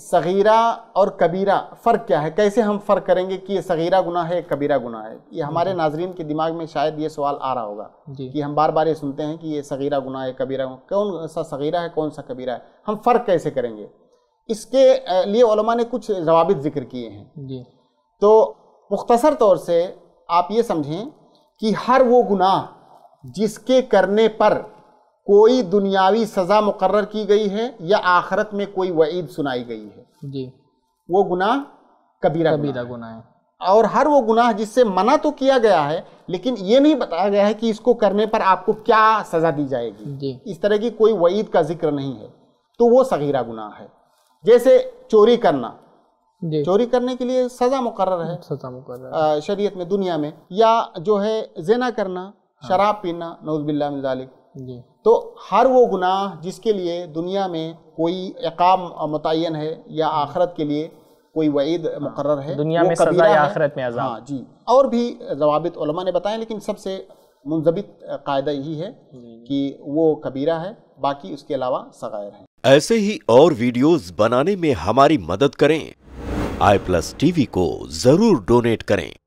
सगीरा और कबीरा फ़र्क क्या है कैसे हम फ़र्क करेंगे कि ये सगीरा गुना है कबीरा गुना है ये हमारे नाजरन के दिमाग में शायद ये सवाल आ रहा होगा कि हम बार बार ये सुनते हैं कि ये सगीरा गुना है कबीरा गुना कौन सा सगीरा है कौन सा कबीरा है हम फ़र्क कैसे करेंगे इसके लिए ने कुछ जवाब ज़िक्र किए हैं जी तो मुख्तसर तौर से आप ये समझें कि हर वो गुनाह जिसके करने पर कोई दुनियावी सज़ा मुकर की गई है या आखरत में कोई वईद सुनाई गई है जी वो गुनाह कबीरा कबीरा गुनाह है और हर वो गुनाह जिससे मना तो किया गया है लेकिन ये नहीं बताया गया है कि इसको करने पर आपको क्या सज़ा दी जाएगी जी। इस तरह की कोई वईद का जिक्र नहीं है तो वो सगीरा गुनाह है जैसे चोरी करना चोरी करने के लिए सज़ा मुकर है सज़ा मुकर शरीयत में दुनिया में या जो है जेना करना हाँ। शराब पीना नौजबिल्ला जी तो हर वो गुनाह जिसके लिए दुनिया में कोई एकाम मुतन है या आखरत के लिए कोई वईद मुकर है दुनिया में सजा या आखरत में अजाब हाँ जी और भी जवाबित ने बताएं लेकिन सबसे मुंजबित कायदा यही है कि वो कबीरा है बाकी उसके अलावा सगैर है ऐसे ही और वीडियोस बनाने में हमारी मदद करें आई प्लस टीवी को जरूर डोनेट करें